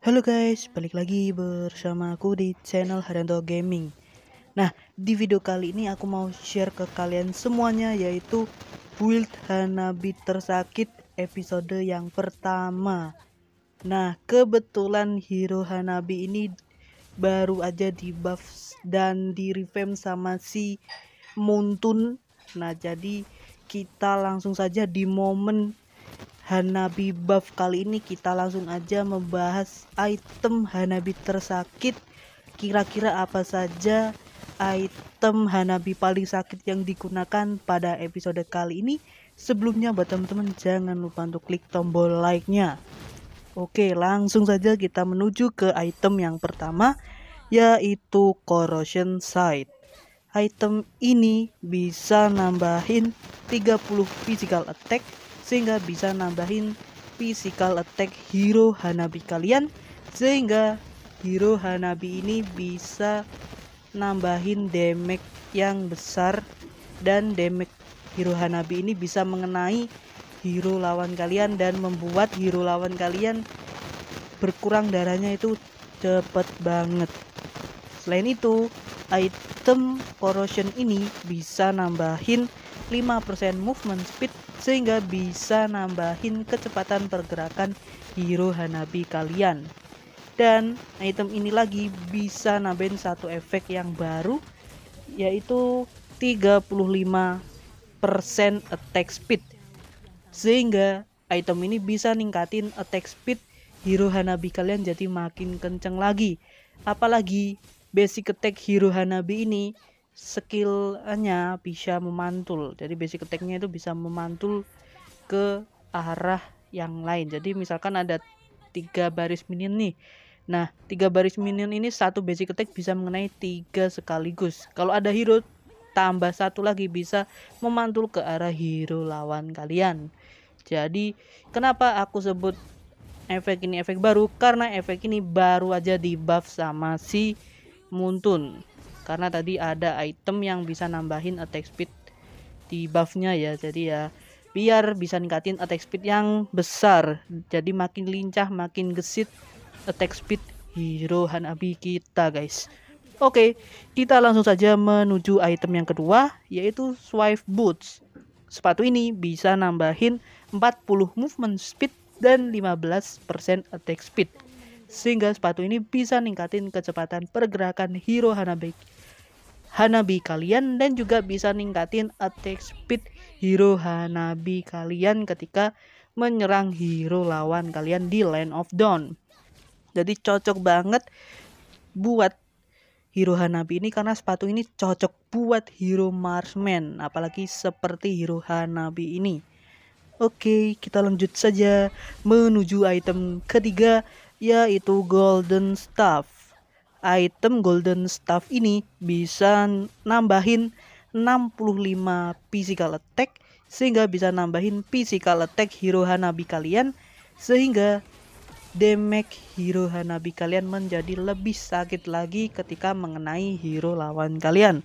Halo guys, balik lagi bersama aku di channel Haryanto Gaming Nah, di video kali ini aku mau share ke kalian semuanya yaitu Build Hanabi Tersakit episode yang pertama Nah, kebetulan hero Hanabi ini baru aja di buff dan di revamp sama si Muntun Nah, jadi kita langsung saja di momen Hanabi Buff kali ini kita langsung aja membahas item Hanabi tersakit kira-kira apa saja item Hanabi paling sakit yang digunakan pada episode kali ini sebelumnya buat teman-teman jangan lupa untuk klik tombol like-nya Oke langsung saja kita menuju ke item yang pertama yaitu corrosion side item ini bisa nambahin 30 physical attack sehingga bisa nambahin physical attack hero Hanabi kalian sehingga hero Hanabi ini bisa nambahin damage yang besar dan damage hero Hanabi ini bisa mengenai hero lawan kalian dan membuat hero lawan kalian berkurang darahnya itu cepet banget selain itu Item corrosion ini bisa nambahin 5% movement speed sehingga bisa nambahin kecepatan pergerakan hero Hanabi kalian. Dan item ini lagi bisa nambahin satu efek yang baru yaitu 35% attack speed. Sehingga item ini bisa ningkatin attack speed hero Hanabi kalian jadi makin kenceng lagi. Apalagi basic attack hero Hanabi ini skillnya bisa memantul jadi basic attacknya itu bisa memantul ke arah yang lain jadi misalkan ada tiga baris minion nih nah tiga baris minion ini satu basic attack bisa mengenai tiga sekaligus kalau ada hero tambah satu lagi bisa memantul ke arah hero lawan kalian jadi kenapa aku sebut efek ini efek baru karena efek ini baru aja di buff sama si Muntun karena tadi ada item yang bisa nambahin attack speed di buffnya ya jadi ya biar bisa ningkatin attack speed yang besar jadi makin lincah makin gesit attack speed hero Hanabi kita guys oke kita langsung saja menuju item yang kedua yaitu swipe boots sepatu ini bisa nambahin 40 movement speed dan 15% attack speed sehingga sepatu ini bisa ningkatin kecepatan pergerakan hero Hanabi Hanabi kalian dan juga bisa ningkatin attack speed hero Hanabi kalian ketika menyerang hero lawan kalian di Land of Dawn. Jadi cocok banget buat hero Hanabi ini karena sepatu ini cocok buat hero Marsman apalagi seperti hero Hanabi ini. Oke, kita lanjut saja menuju item ketiga yaitu golden staff. Item golden staff ini bisa nambahin 65 physical attack sehingga bisa nambahin physical attack hero Hanabi kalian sehingga damage hero Hanabi kalian menjadi lebih sakit lagi ketika mengenai hero lawan kalian.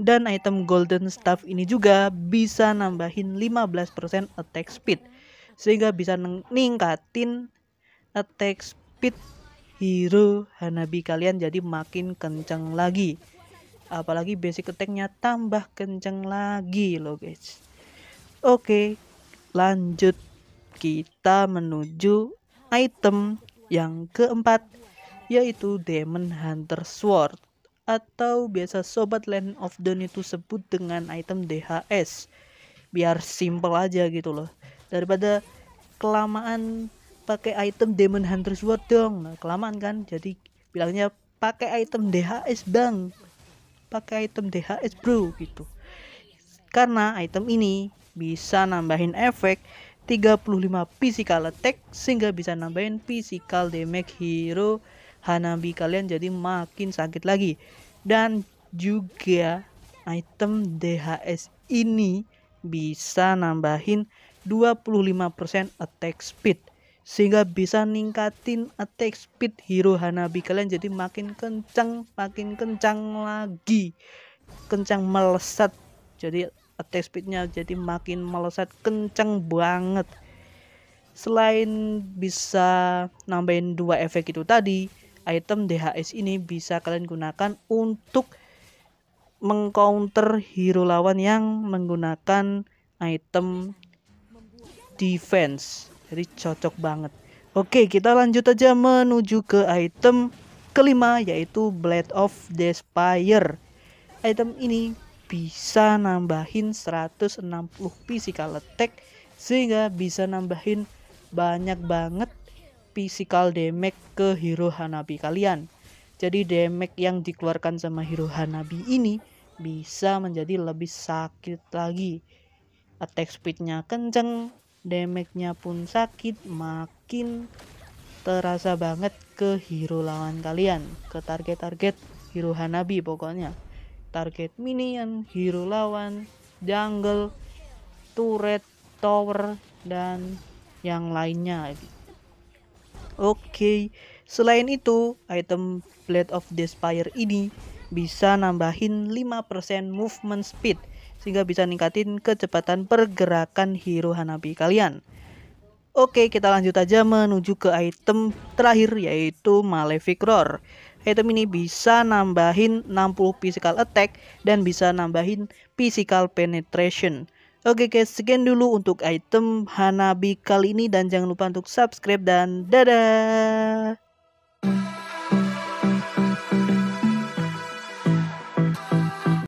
Dan item Golden Staff ini juga bisa nambahin 15% attack speed sehingga bisa ningkatin attack speed speed hero Hanabi kalian jadi makin kenceng lagi apalagi basic attacknya tambah kenceng lagi loh guys oke lanjut kita menuju item yang keempat yaitu Demon Hunter Sword atau biasa sobat Land of Dawn itu sebut dengan item DHS biar simple aja gitu loh daripada kelamaan pakai item Demon Hunters World dong nah, kelamaan kan jadi bilangnya pakai item DHS bang pakai item DHS bro gitu karena item ini bisa nambahin efek 35 physical attack sehingga bisa nambahin physical damage hero Hanabi kalian jadi makin sakit lagi dan juga item DHS ini bisa nambahin 25% attack speed sehingga bisa ningkatin attack speed hero Hanabi kalian jadi makin kencang makin kencang lagi kencang melesat jadi attack speednya jadi makin melesat kencang banget selain bisa nambahin dua efek itu tadi item DHS ini bisa kalian gunakan untuk mengcounter hero lawan yang menggunakan item defense jadi cocok banget oke kita lanjut aja menuju ke item kelima yaitu Blade of Despair. item ini bisa nambahin 160 physical attack sehingga bisa nambahin banyak banget physical damage ke hero Hanabi kalian. Jadi damage yang dikeluarkan sama hero Hanabi ini bisa menjadi lebih sakit lagi. Attack speednya kenceng, damage-nya pun sakit makin terasa banget ke hero lawan kalian ke target-target hero Hanabi pokoknya target minion hero lawan jungle turret tower dan yang lainnya oke okay. selain itu item blade of despair ini bisa nambahin 5% movement speed sehingga bisa ningkatin kecepatan pergerakan hero Hanabi kalian. Oke, kita lanjut aja menuju ke item terakhir yaitu Malefic Roar. Item ini bisa nambahin 60 physical attack dan bisa nambahin physical penetration. Oke guys, sekian dulu untuk item Hanabi kali ini dan jangan lupa untuk subscribe dan dadah.